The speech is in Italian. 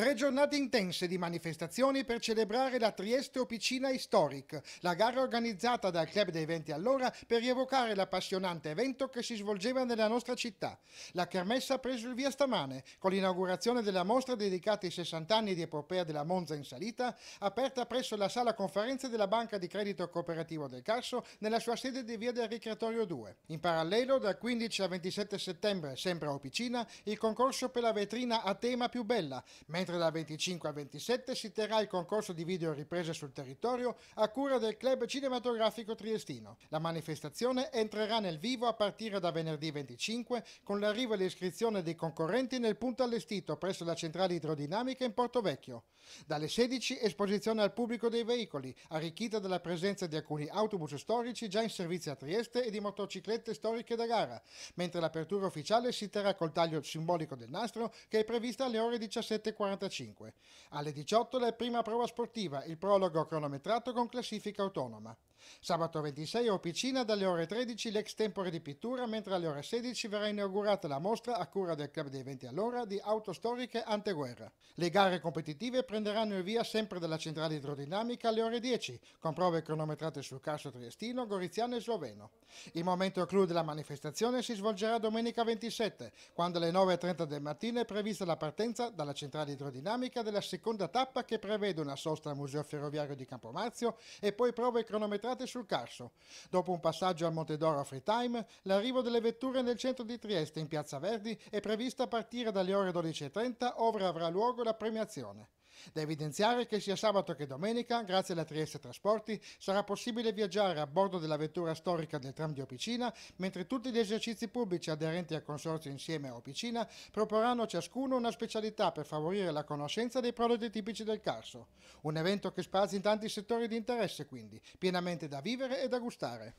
Tre giornate intense di manifestazioni per celebrare la Trieste Opicina Historic, la gara organizzata dal Club dei Venti allora per rievocare l'appassionante evento che si svolgeva nella nostra città. La kermessa ha preso il via stamane con l'inaugurazione della mostra dedicata ai 60 anni di epopea della Monza in salita, aperta presso la sala conferenze della Banca di Credito Cooperativo del Carso nella sua sede di via del Ricreatorio 2. In parallelo, dal 15 al 27 settembre, sempre a Opicina, il concorso per la vetrina a tema più bella, mentre Mentre dal 25 al 27 si terrà il concorso di video riprese sul territorio a cura del Club Cinematografico Triestino. La manifestazione entrerà nel vivo a partire da venerdì 25 con l'arrivo e l'iscrizione dei concorrenti nel punto allestito presso la centrale idrodinamica in Porto Vecchio. Dalle 16 esposizione al pubblico dei veicoli, arricchita dalla presenza di alcuni autobus storici già in servizio a Trieste e di motociclette storiche da gara, mentre l'apertura ufficiale si terrà col taglio simbolico del nastro che è prevista alle ore 17.45. 19.45. Alle 18 la prima prova sportiva, il prologo cronometrato con classifica autonoma. Sabato 26 a Opicina dalle ore 13 l'extempore di pittura, mentre alle ore 16 verrà inaugurata la mostra a cura del Club dei 20 all'ora di auto storiche anteguerra. Le gare competitive prenderanno il via sempre dalla centrale idrodinamica alle ore 10, con prove cronometrate sul Carso Triestino, Goriziano e Sloveno. Il momento clou della manifestazione si svolgerà domenica 27, quando alle 9.30 del mattino è prevista la partenza dalla centrale idrodinamica della seconda tappa che prevede una sosta al Museo Ferroviario di Campomarzio e poi prove cronometrate entrate sul Carso. Dopo un passaggio al Montedoro Free Time, l'arrivo delle vetture nel centro di Trieste in Piazza Verdi è previsto a partire dalle ore 12.30 ove avrà luogo la premiazione. Da evidenziare che sia sabato che domenica, grazie alla Trieste Trasporti, sarà possibile viaggiare a bordo della vettura storica del tram di Opicina, mentre tutti gli esercizi pubblici aderenti al consorzio insieme a Opicina proporranno ciascuno una specialità per favorire la conoscenza dei prodotti tipici del Carso. Un evento che spazia in tanti settori di interesse quindi, pienamente da vivere e da gustare.